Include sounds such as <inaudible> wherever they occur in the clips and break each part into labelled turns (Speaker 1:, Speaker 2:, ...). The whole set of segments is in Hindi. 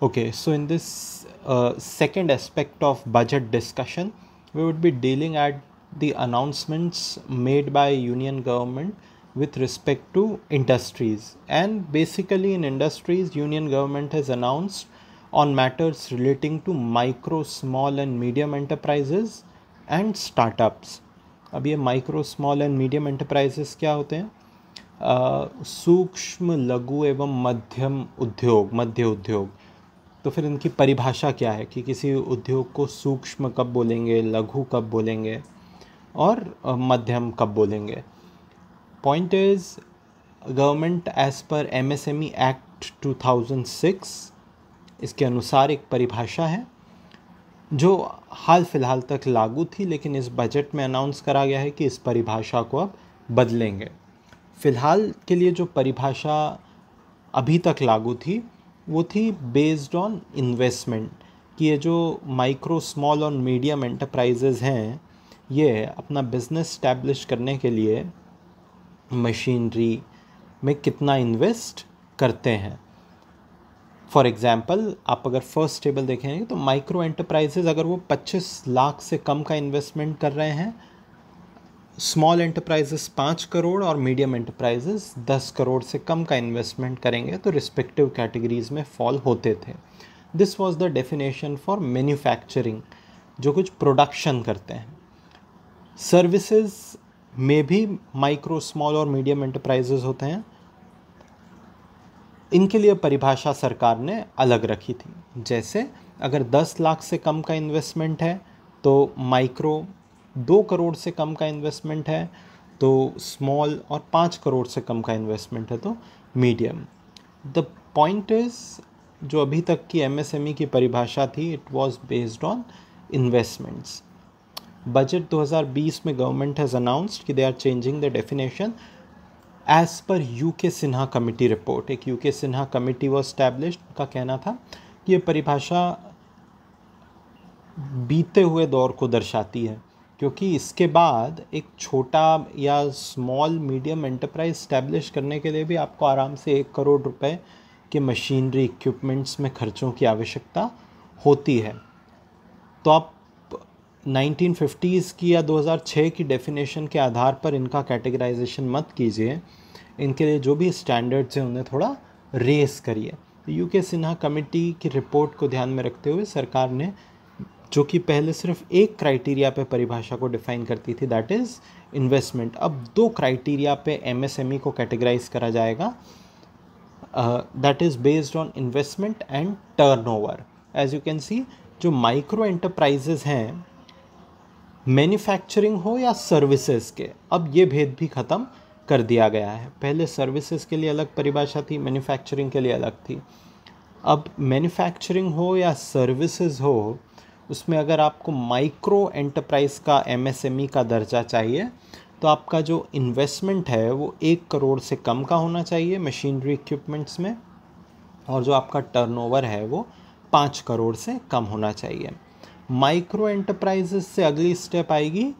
Speaker 1: Okay, so in this uh, second aspect of budget discussion, we would be dealing at the announcements made by union government with respect to industries and basically in industries union government has announced on matters relating to micro small and medium enterprises and startups. अब ये micro small and medium enterprises क्या होते हैं uh, सूक्ष्म लघु एवं मध्यम उद्योग मध्य उद्योग तो फिर इनकी परिभाषा क्या है कि किसी उद्योग को सूक्ष्म कब बोलेंगे लघु कब बोलेंगे और मध्यम कब बोलेंगे point is government as per M M S E act two thousand six इसके अनुसार एक परिभाषा है जो हाल फिलहाल तक लागू थी लेकिन इस बजट में अनाउंस करा गया है कि इस परिभाषा को अब बदलेंगे फ़िलहाल के लिए जो परिभाषा अभी तक लागू थी वो थी बेस्ड ऑन इन्वेस्टमेंट कि ये जो माइक्रो स्मॉल और मीडियम एंटरप्राइजेज़ हैं ये अपना बिजनेस स्टैब्लिश करने के लिए मशीनरी में कितना इन्वेस्ट करते हैं फॉर एग्ज़ाम्पल आप अगर फर्स्ट टेबल देखेंगे तो माइक्रो एंटरप्राइजेज़ अगर वो 25 लाख से कम का इन्वेस्टमेंट कर रहे हैं स्मॉल एंटरप्राइजेस पाँच करोड़ और मीडियम एंटरप्राइजेस दस करोड़ से कम का इन्वेस्टमेंट करेंगे तो रिस्पेक्टिव कैटेगरीज में फॉल होते थे this was the definition for manufacturing जो कुछ प्रोडक्शन करते हैं सर्विसेज में भी माइक्रो स्मॉल और मीडियम एंटरप्राइजेज होते हैं इनके लिए परिभाषा सरकार ने अलग रखी थी जैसे अगर 10 लाख से कम का इन्वेस्टमेंट है तो माइक्रो दो करोड़ से कम का इन्वेस्टमेंट है तो स्मॉल और पाँच करोड़ से कम का इन्वेस्टमेंट है तो मीडियम द पॉइंट इज जो अभी तक की एमएसएमई e की परिभाषा थी it was based on investments budget 2020 में गवर्नमेंट हैज़ अनाउंस्ड कि they are changing the definition as per U K Sinha committee report एक U K Sinha committee was establish का कहना था कि ये परिभाषा बीते हुए दौर को दर्शाती है क्योंकि इसके बाद एक छोटा या स्मॉल मीडियम एंटरप्राइज स्टैब्लिश करने के लिए भी आपको आराम से एक करोड़ रुपए के मशीनरी इक्विपमेंट्स में खर्चों की आवश्यकता होती है तो आप 1950s की या 2006 की डेफिनेशन के आधार पर इनका कैटेगराइजेशन मत कीजिए इनके लिए जो भी स्टैंडर्ड्स हैं उन्हें थोड़ा रेस करिए यू के सिन्हा कमेटी की रिपोर्ट को ध्यान में रखते हुए सरकार ने जो कि पहले सिर्फ एक क्राइटेरिया पे परिभाषा को डिफाइन करती थी दैट इज़ इन्वेस्टमेंट अब दो क्राइटेरिया पे एमएसएमई e को कैटेगराइज करा जाएगा that is based on investment and turnover as you can see जो माइक्रो एंटरप्राइजेज हैं मैन्युफैक्चरिंग हो या सर्विसेज के अब ये भेद भी ख़त्म कर दिया गया है पहले सर्विसेज के लिए अलग परिभाषा थी मैन्युफैक्चरिंग के लिए अलग थी अब मैन्युफैक्चरिंग हो या सर्विसेज हो उसमें अगर आपको माइक्रो एंटरप्राइज का एमएसएमई e का दर्जा चाहिए तो आपका जो इन्वेस्टमेंट है वो एक करोड़ से कम का होना चाहिए मशीनरी इक्विपमेंट्स में और जो आपका टर्नओवर है वो पाँच करोड़ से कम होना चाहिए माइक्रो एंटरप्राइजेस से अगली स्टेप आएगी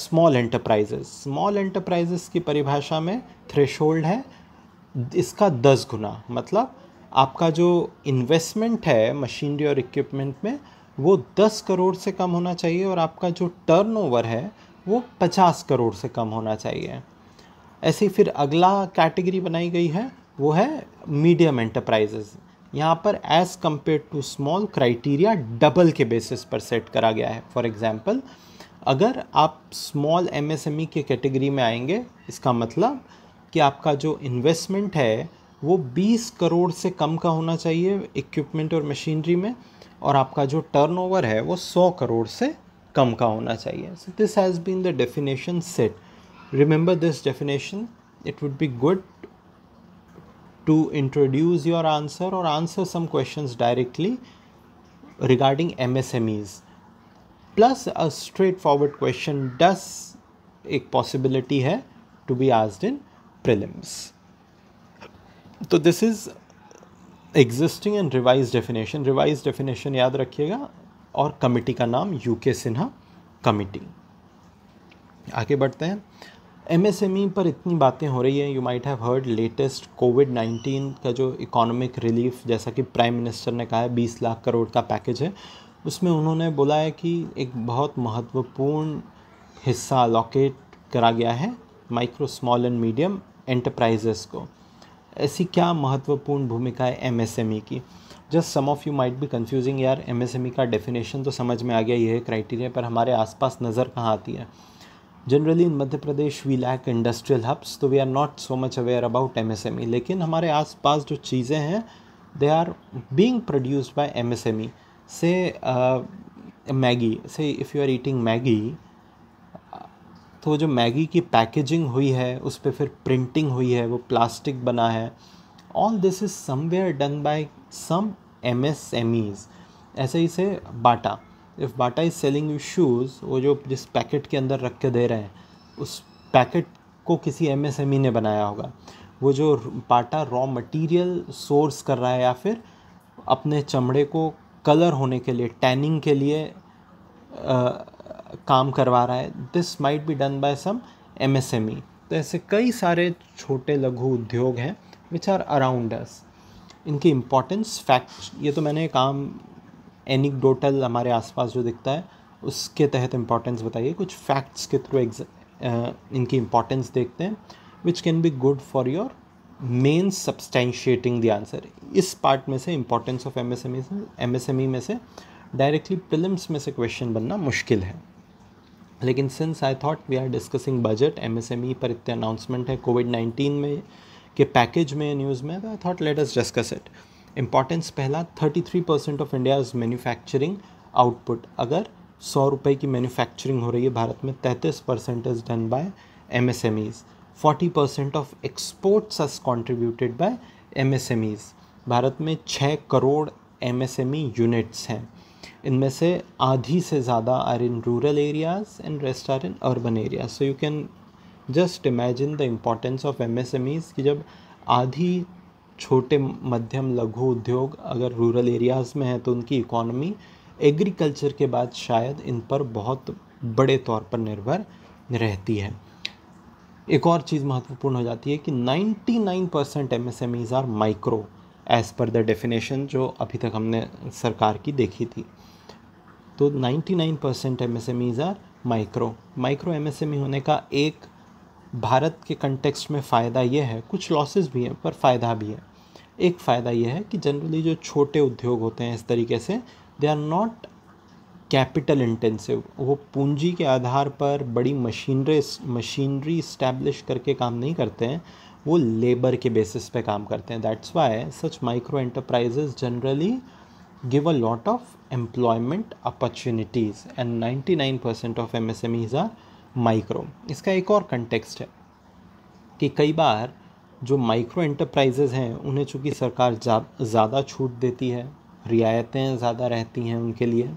Speaker 1: स्मॉल एंटरप्राइजेस स्मॉल एंटरप्राइजेस की परिभाषा में थ्रेश है इसका दस गुना मतलब आपका जो इन्वेस्टमेंट है मशीनरी और इक्विपमेंट में वो दस करोड़ से कम होना चाहिए और आपका जो टर्नओवर है वो पचास करोड़ से कम होना चाहिए ऐसे फिर अगला कैटेगरी बनाई गई है वो है मीडियम एंटरप्राइजेज़ यहाँ पर as compare to small criteria double के बेसिस पर सेट करा गया है फॉर एग्ज़ाम्पल अगर आप स्मॉल एमएसएमई e के कैटेगरी में आएंगे इसका मतलब कि आपका जो इन्वेस्टमेंट है वो 20 करोड़ से कम का होना चाहिए इक्विपमेंट और मशीनरी में और आपका जो टर्नओवर है वो सौ करोड़ से कम का होना चाहिए so this has been the definition set remember this definition it would be good to introduce your answer और answer some questions directly regarding M M S Es plus a straight straightforward question does एक पॉसिबिलिटी है टू बी आज इन प्रिलिम्स तो this is existing and revise definition revise definition याद रखिएगा और कमिटी का नाम यू के सिन्हा कमिटी आगे बढ़ते हैं एमएसएमई e पर इतनी बातें हो रही हैं you might have heard latest COVID nineteen का जो इकोनॉमिक रिलीफ जैसा कि प्राइम मिनिस्टर ने कहा है बीस लाख करोड़ का पैकेज है उसमें उन्होंने बोला है कि एक बहुत महत्वपूर्ण हिस्सा अलोकेट करा गया है micro small and medium enterprises को ऐसी क्या महत्वपूर्ण भूमिका है एमएसएमई e की just some of you might भी कंफ्यूजिंग यार एमएसएमई e का डेफिनेशन तो समझ में आ गया ये क्राइटेरिया पर हमारे आसपास नज़र कहाँ आती है generally in Madhya Pradesh we lack industrial hubs तो we are not so much aware about M M S E लेकिन हमारे आस पास जो चीज़ें हैं they are being produced by ई से मैगी से if you are eating Maggi तो वो जो मैगी की पैकेजिंग हुई है उस पर फिर प्रिंटिंग हुई है वो प्लास्टिक बना है all this is somewhere done by some M S M Es ऐसे ही से Bata if Bata is selling you shoes वो जो जिस पैकेट के अंदर रख के दे रहे हैं उस पैकेट को किसी एम एस एम ई ने बनाया होगा वो जो बाटा रॉ मटेरियल सोर्स कर रहा है या फिर अपने चमड़े को कलर होने के लिए टैनिंग के लिए आ, काम करवा रहा है this might be done by some M M S E तो ऐसे कई सारे छोटे लघु उद्योग हैं विच आर अराउंड अस इनकी इम्पोर्टेंस फैक्ट ये तो मैंने काम एनिकडोटल हमारे आसपास जो दिखता है उसके तहत इम्पोर्टेंस बताइए कुछ फैक्ट्स के थ्रू एग्ज इनकी इम्पोर्टेंस देखते हैं which can be good for your main substantiating the answer इस पार्ट में से importance of M S M E में से डायरेक्टली प्रिलिम्स में से क्वेश्चन बनना मुश्किल है लेकिन since I thought we are discussing budget MSME पर इतने अनाउंसमेंट है कोविड नाइन्टीन में के पैकेज में न्यूज़ में I thought let us discuss it importance पहला thirty three percent of India is manufacturing output अगर सौ रुपये की मैन्युफैक्चरिंग हो रही है भारत में तैंतीस percent is done by M S M Es forty percent of exports as contributed by M S M Es भारत में छः crore M S M E units हैं इनमें से आधी से ज़्यादा are in rural areas and rest are in urban areas so you can just imagine the importance of M S M Es कि जब आधी छोटे मध्यम लघु उद्योग अगर रूरल एरियाज़ में हैं तो उनकी इकोनॉमी एग्रीकल्चर के बाद शायद इन पर बहुत बड़े तौर पर निर्भर रहती है एक और चीज़ महत्वपूर्ण हो जाती है कि 99 percent M S M Es are micro as per the definition जो अभी तक हमने सरकार की देखी थी तो 99 percent M S M Es are micro micro M S M E होने का एक भारत के कंटेक्स्ट में फ़ायदा यह है कुछ लॉसेस भी हैं पर फ़ायदा भी है एक फ़ायदा यह है कि जनरली जो छोटे उद्योग होते हैं इस तरीके से they are not capital intensive वो पूंजी के आधार पर बड़ी मशीनरी मशीनरी इस्टेब्लिश करके काम नहीं करते हैं वो लेबर के बेसिस पे काम करते हैं that's why such micro enterprises generally give a lot of employment opportunities and 99% of MSMEs are micro. इसका एक और कंटेक्सट है कि कई बार जो माइक्रो एंटरप्राइजेज हैं उन्हें चूँकि सरकार ज़्यादा छूट देती है रियायतें ज़्यादा रहती हैं उनके लिए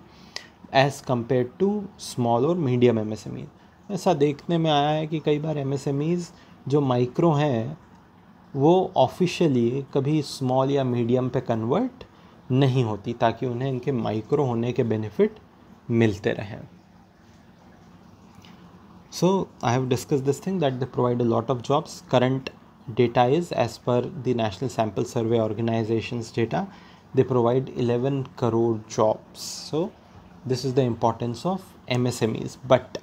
Speaker 1: एज़ कम्पेयर टू स्मॉल और मीडियम एम ईज ऐसा देखने में आया है कि कई बार एम एस एम ईज जो माइक्रो हैं वो ऑफिशियली कभी स्मॉल या मीडियम पे कन्वर्ट नहीं होती ताकि उन्हें इनके माइक्रो होने के बेनिफिट मिलते रहें so I have discuss this thing that they provide a lot of jobs current data is as per the national sample survey organisation data they provide eleven crore jobs so this is the importance of M S M Es but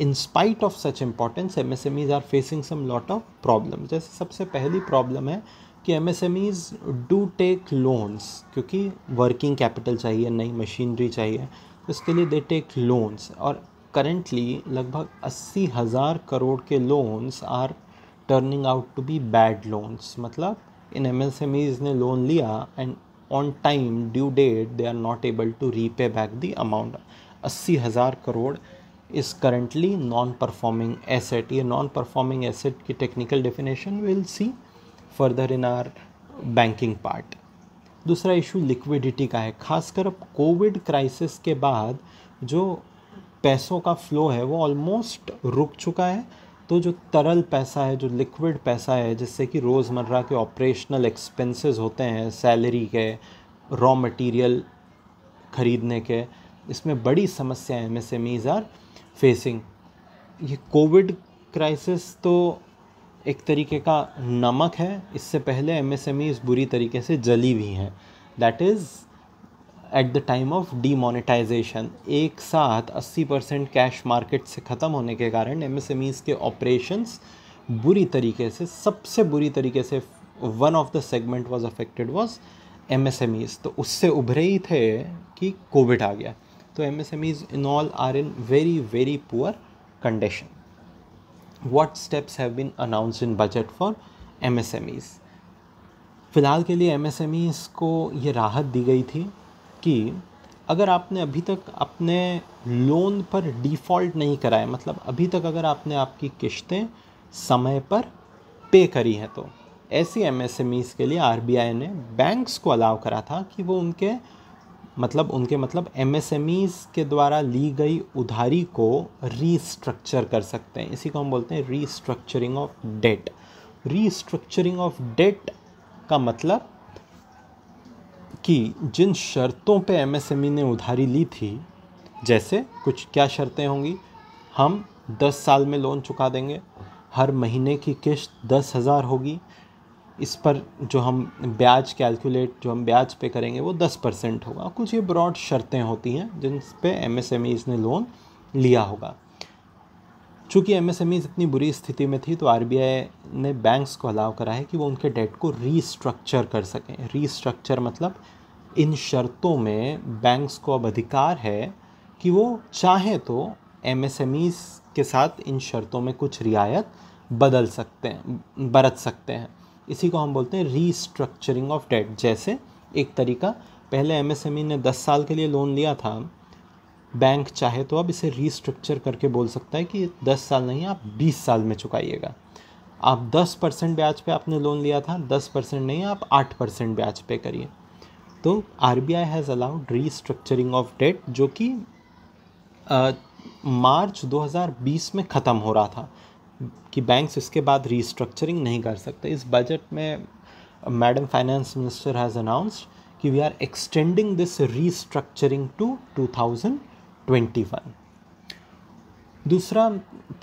Speaker 1: in spite of such importance M S M Es are facing some lot of problem जैसे सबसे पहली प्रॉब्लम है कि M S M Es do take loans क्योंकि वर्किंग कैपिटल चाहिए नई मशीनरी चाहिए उसके तो लिए दे टेक लोन्स और करेंटली लगभग अस्सी हज़ार करोड़ के loans are turning out to be bad loans मतलब इन एम एस एम ईज़ ने लोन लिया and on time due date they are not able to repay back the amount अस्सी हज़ार crore is currently non performing asset ये नॉन परफॉर्मिंग एसेट की technical definition will C further in our banking part दूसरा इशू लिक्विडिटी का है खासकर अब कोविड क्राइसिस के बाद जो पैसों का फ्लो है वो ऑलमोस्ट रुक चुका है तो जो तरल पैसा है जो लिक्विड पैसा है जिससे कि रोज़मर्रा के ऑपरेशनल एक्सपेंसेस होते हैं सैलरी के रॉ मटेरियल ख़रीदने के इसमें बड़ी समस्या M S M are facing ये कोविड क्राइसिस तो एक तरीके का नमक है इससे पहले एम एम एस ईज बुरी तरीके से जली हुई हैं that is at the time of demonetization एक साथ 80 परसेंट कैश मार्केट से ख़त्म होने के कारण एम एम एस ईज के ऑपरेशंस बुरी तरीके से सबसे बुरी तरीके से one of the segment was affected was M S M Es तो उससे उभरे ही थे कि कोविड आ गया तो M S Es in all are in very very poor condition what steps have been announced in budget for MSMEs फ़िलहाल के लिए MSMEs को ये राहत दी गई थी कि अगर आपने अभी तक अपने लोन पर डिफ़ॉल्ट नहीं कराए मतलब अभी तक अगर आपने आपकी किश्तें समय पर पे करी हैं तो ऐसी एम के लिए आर ने बैंक्स को अलाउ करा था कि वो उनके मतलब उनके मतलब एम के द्वारा ली गई उधारी को रीस्ट्रक्चर कर सकते हैं इसी को हम बोलते हैं restructuring of debt restructuring of debt का मतलब कि जिन शर्तों पे एम e ने उधारी ली थी जैसे कुछ क्या शर्तें होंगी हम दस साल में लोन चुका देंगे हर महीने की किश्त दस हज़ार होगी इस पर जो हम ब्याज कैलकुलेट जो हम ब्याज पे करेंगे वो दस परसेंट होगा कुछ ये ब्रॉड शर्तें होती हैं जिन पे एम एस एम ने लोन लिया होगा चूँकि एम एस इतनी बुरी स्थिति में थी तो आर ने बैंक्स को अलाव करा है कि वो उनके डेट को रीस्ट्रक्चर कर सकें रीस्ट्रक्चर मतलब इन शर्तों में बैंक्स को अब अधिकार है कि वो चाहें तो एम के साथ इन शर्तों में कुछ रियायत बदल सकते हैं बरत सकते हैं इसी को हम बोलते हैं रीस्ट्रक्चरिंग ऑफ डेट जैसे एक तरीका पहले एमएसएमई e ने 10 साल के लिए लोन लिया था बैंक चाहे तो अब इसे रीस्ट्रक्चर करके बोल सकता है कि 10 साल नहीं आप 20 साल में चुकाइएगा आप 10 परसेंट ब्याज पे आपने लोन लिया था 10 परसेंट नहीं आप 8 परसेंट ब्याज पे करिए तो R B I has allowed restructuring of debt जो कि मार्च 2020 में ख़त्म हो रहा था कि बैंक्स इसके बाद रीस्ट्रक्चरिंग नहीं कर सकते इस बजट में madam finance minister has announced कि we are extending this restructuring to 2021 दूसरा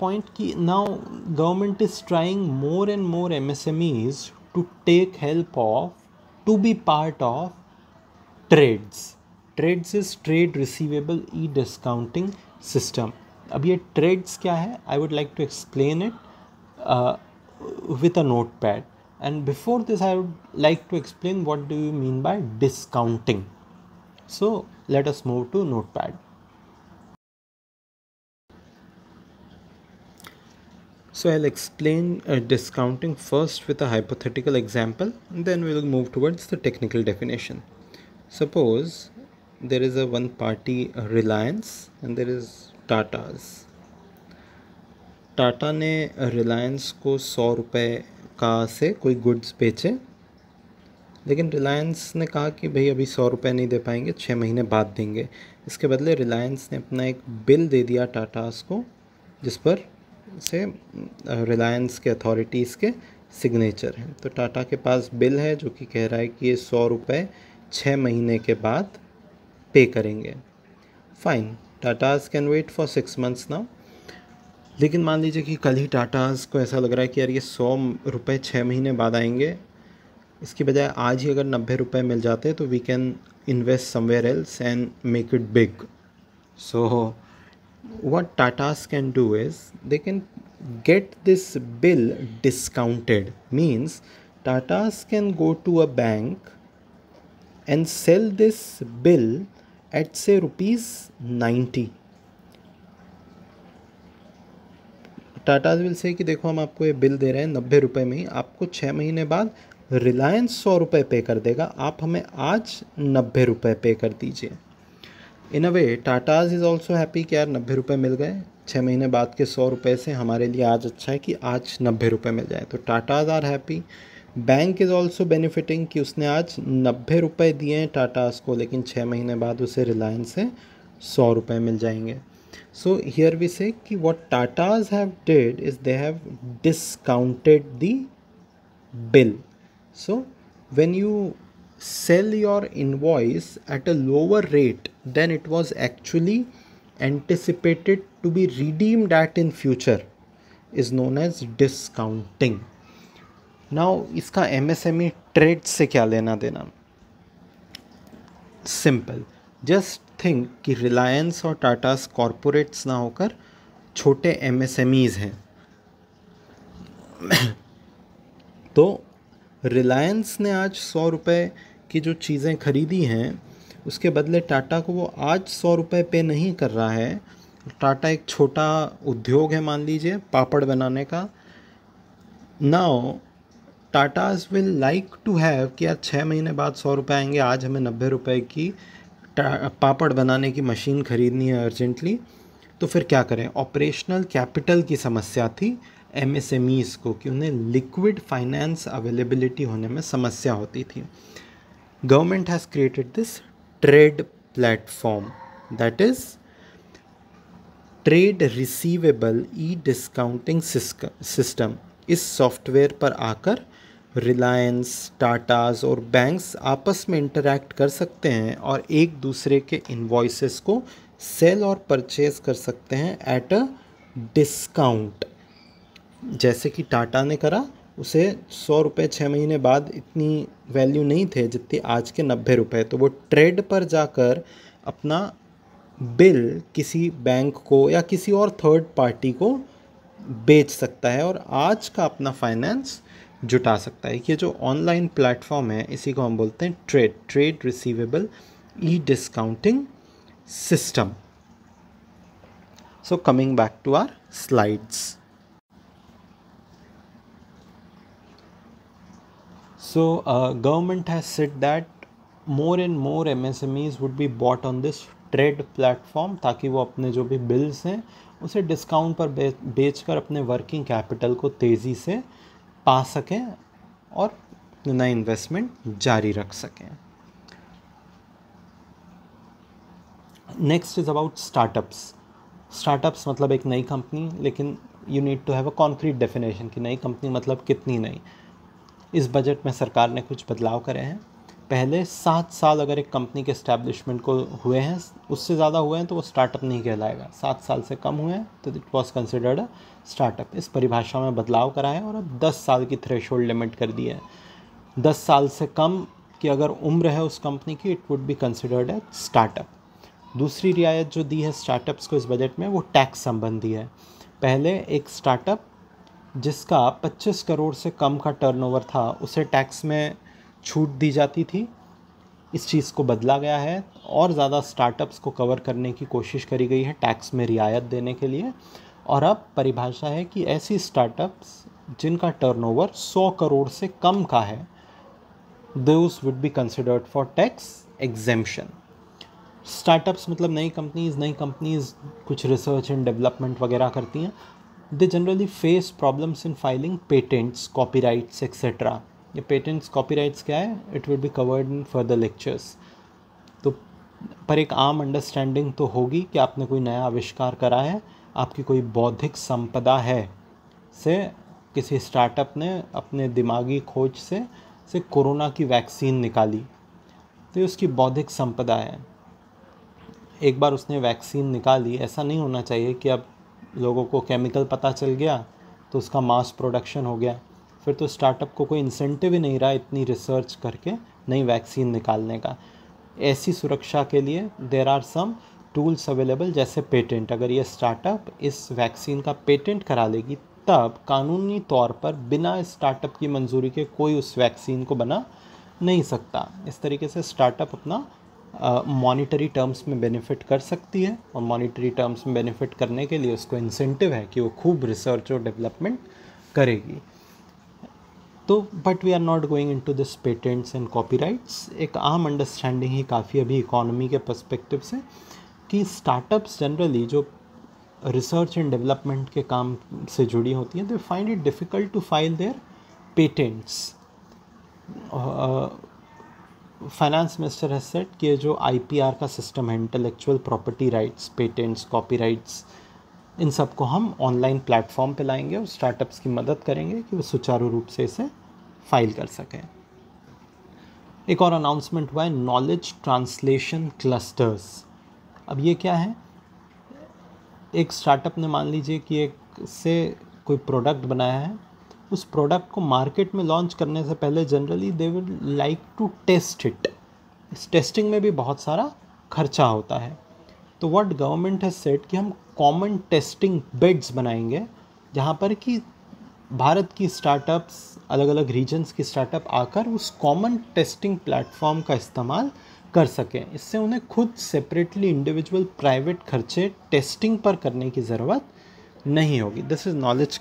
Speaker 1: पॉइंट कि now government is trying more and more M S M Es to take help of to be part of TReDS TReDS is trade receivable e discounting system अब ये ट्रेड्स क्या है I would like to explain with a notepad and before this i would like to explain what do you mean by discounting so let us move to notepad so i'll explain uh, discounting first with a hypothetical example then we'll move towards the technical definition suppose there is a one party reliance and there is Tatas Tata ने रिलायंस को सौ रुपये का से कोई गुड्स बेचे लेकिन रिलायंस ने कहा कि भाई अभी सौ रुपये नहीं दे पाएंगे छः महीने बाद देंगे इसके बदले रिलायंस ने अपना एक बिल दे दिया टाटाज़ को जिस पर से रिलायंस के अथॉरिटीज़ के सिग्नेचर हैं तो टाटा के पास बिल है जो कि कह रहा है कि ये सौ रुपये छः महीने के बाद पे करेंगे fine Tatas can wait for six months ना लेकिन मान लीजिए कि कल ही टाटाज को ऐसा लग रहा है कि यार ये सौ रुपये छः महीने बाद आएंगे इसकी बजाय आज ही अगर नब्बे रुपये मिल जाते तो we can invest somewhere else and make it big so what Tatas can do is they can get this bill discounted means Tatas can go to a bank and sell this bill at say rupees ninety Tatas will say कि देखो हम आपको ये बिल दे रहे हैं नब्बे रुपये में ही आपको छः महीने बाद रिलायंस सौ रुपये पे कर देगा आप हमें आज नब्बे रुपये पे कर दीजिए in a way Tatas is also happy कि यार नब्बे रुपये मिल गए छः महीने बाद के सौ रुपये से हमारे लिए आज अच्छा है कि आज नब्बे रुपये मिल जाए तो Tatas are happy bank is also benefiting कि उसने आज नब्बे रुपये दिए हैं टाटास को लेकिन छः महीने बाद उसे रिलायंस से सौ रुपये मिल जाएंगे सो हियर वी से कि what Tatas have did is they have discounted the bill so when you sell your invoice at a lower rate then it was actually anticipated to be redeem that in future is known as discounting now इसका M M S E trade से क्या लेना देना सिंपल जस्ट थिंक कि रिलायंस और टाटास कॉरपोरेट्स ना होकर छोटे एम एम एस ईज हैं <coughs> तो रिलायंस ने आज सौ रुपये की जो चीज़ें खरीदी हैं उसके बदले टाटा को वो आज सौ रुपये पे नहीं कर रहा है टाटा एक छोटा उद्योग है मान लीजिए पापड़ बनाने का now Tatas will like to have कि यार छः महीने बाद सौ रुपये आएंगे आज हमें नब्बे रुपये की पापड़ बनाने की मशीन ख़रीदनी है अर्जेंटली तो फिर क्या करें ऑपरेशनल कैपिटल की समस्या थी एम एस एम ईज़ को कि उन्हें लिक्विड फाइनेंस अवेलेबिलिटी होने में समस्या होती थी government has created this trade platform that is trade receivable e discounting system इस सॉफ्टवेयर पर आकर रिलायंस टाटाज और बैंक्स आपस में इंटरेक्ट कर सकते हैं और एक दूसरे के इन्वॉइसेस को सेल और परचेज कर सकते हैं एट अ डिस्काउंट जैसे कि टाटा ने करा उसे सौ रुपये छः महीने बाद इतनी वैल्यू नहीं थे जितनी आज के नब्बे रुपये तो वो ट्रेड पर जाकर अपना बिल किसी बैंक को या किसी और थर्ड पार्टी को बेच सकता है और आज का अपना फाइनेंस जुटा सकता है ये जो ऑनलाइन प्लेटफॉर्म है इसी को हम बोलते हैं trade trade receivable e discounting system so coming back to our slides So uh, government has said that more and more MSMEs would be bought on this trade platform ताकि वो अपने जो भी बिल्स हैं उसे डिस्काउंट पर बेच कर अपने वर्किंग कैपिटल को तेज़ी से पा सकें और नए इन्वेस्टमेंट जारी रख सकें next is about startups startups मतलब एक नई कंपनी लेकिन you need to have a concrete definition कि नई कंपनी मतलब कितनी नई इस बजट में सरकार ने कुछ बदलाव करे हैं पहले सात साल अगर एक कंपनी के इस्टेब्लिशमेंट को हुए हैं उससे ज़्यादा हुए हैं तो वो स्टार्टअप नहीं कहलाएगा सात साल से कम हुए हैं तो it was considered a startup इस परिभाषा में बदलाव कराए और अब दस साल की थ्रेश लिमिट कर दी है दस साल से कम की अगर उम्र है उस कंपनी की it would be considered a startup दूसरी रियायत जो दी है स्टार्टअप्स को इस बजट में वो टैक्स संबंधी है पहले एक स्टार्टअप जिसका 25 करोड़ से कम का टर्नओवर था उसे टैक्स में छूट दी जाती थी इस चीज़ को बदला गया है और ज़्यादा स्टार्टअप्स को कवर करने की कोशिश करी गई है टैक्स में रियायत देने के लिए और अब परिभाषा है कि ऐसी स्टार्टअप्स जिनका टर्नओवर 100 करोड़ से कम का है those would be considered for tax exemption startups मतलब नई कंपनीज नई कंपनीज कुछ रिसर्च एंड डेवलपमेंट वगैरह करती हैं they generally face problems in filing patents copyrights etcetera ये पेटेंट्स कॉपीराइट्स क्या है it will be covered in further lectures तो पर एक आम अंडरस्टैंडिंग तो होगी कि आपने कोई नया आविष्कार करा है आपकी कोई बौद्धिक संपदा है से किसी स्टार्टअप ने अपने दिमागी खोज से से कोरोना की वैक्सीन निकाली तो ये उसकी बौद्धिक संपदा है एक बार उसने वैक्सीन निकाली ऐसा नहीं होना चाहिए कि अब लोगों को केमिकल पता चल गया तो उसका मास प्रोडक्शन हो गया फिर तो स्टार्टअप को कोई इंसेंटिव ही नहीं रहा इतनी रिसर्च करके नई वैक्सीन निकालने का ऐसी सुरक्षा के लिए there are some tools available जैसे पेटेंट अगर ये स्टार्टअप इस वैक्सीन का पेटेंट करा लेगी तब कानूनी तौर पर बिना स्टार्टअप की मंजूरी के कोई उस वैक्सीन को बना नहीं सकता इस तरीके से स्टार्टअप अपना मॉनिटरी uh, टर्म्स में बेनिफिट कर सकती है और मॉनिटरी टर्म्स में बेनिफिट करने के लिए उसको इंसेंटिव है कि वो खूब रिसर्च और डेवलपमेंट करेगी तो but we are not going into this patents and rights एक आम अंडरस्टैंडिंग ही काफ़ी अभी इकोनॉमी के परस्पेक्टिव से कि स्टार्टअप्स जनरली जो रिसर्च एंड डेवलपमेंट के काम से जुड़ी होती हैं they find it difficult to file their patents finance minister है सेट कि जो आर का सिस्टम है intellectual property rights patents rights इन सबको हम ऑनलाइन प्लेटफॉर्म पे लाएंगे और स्टार्टअप्स की मदद करेंगे कि वो सुचारू रूप से इसे फाइल कर सकें एक और अनाउंसमेंट हुआ है नॉलेज ट्रांसलेशन क्लस्टर्स अब ये क्या है एक स्टार्टअप ने मान लीजिए कि एक से कोई प्रोडक्ट बनाया है उस प्रोडक्ट को मार्केट में लॉन्च करने से पहले generally they would like to test it इस टेस्टिंग में भी बहुत सारा खर्चा होता है तो व्हाट गवर्नमेंट है सेट कि हम कॉमन टेस्टिंग बेड्स बनाएंगे जहाँ पर कि भारत की स्टार्टअप्स अलग अलग रीजन्स की स्टार्टअप आकर उस कॉमन टेस्टिंग प्लेटफॉर्म का इस्तेमाल कर सकें इससे उन्हें खुद सेपरेटली इंडिविजुअल प्राइवेट खर्चे टेस्टिंग पर करने की ज़रूरत नहीं होगी this is knowledge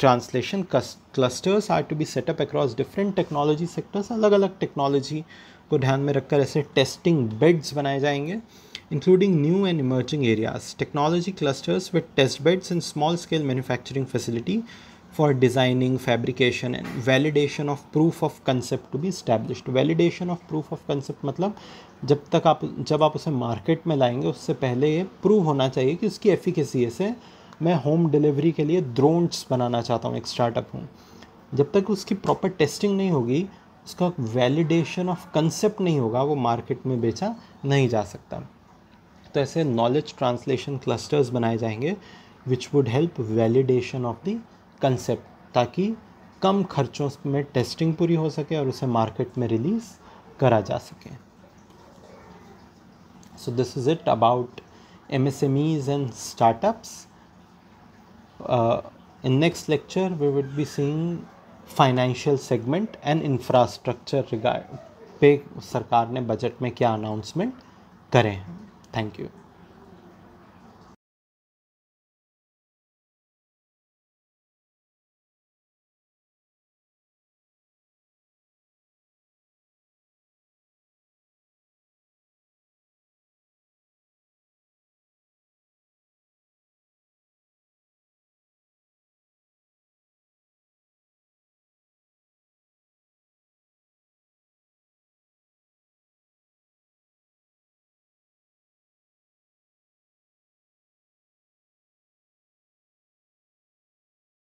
Speaker 1: translation clusters are to be set up across different technology sectors अलग अलग टेक्नोलॉजी को ध्यान में रखकर ऐसे टेस्टिंग बेड्स बनाए जाएंगे including new and emerging areas technology clusters with test beds in small scale manufacturing facility for designing, fabrication and validation of proof of concept to be established. Validation of proof of concept मतलब जब तक आप जब आप उसे मार्केट में लाएंगे उससे पहले ये प्रूव होना चाहिए कि उसकी एफिकेसी से मैं होम डिलीवरी के लिए ड्रोन्स बनाना चाहता हूँ एक स्टार्टअप हूँ जब तक उसकी प्रॉपर टेस्टिंग नहीं होगी उसका वैलिडेशन ऑफ कंसेप्ट नहीं होगा वो मार्केट में बेचा नहीं जा सकता तो ऐसे नॉलेज ट्रांसलेशन क्लस्टर्स बनाए जाएंगे which would help validation of the concept ताकि कम खर्चों में टेस्टिंग पूरी हो सके और उसे मार्केट में रिलीज करा जा सके so this is it about M S M Es and startup in next lecture we would be seeing financial segment and infrastructure regard पे सरकार ने बजट में क्या अनाउंसमेंट करें थैंक यू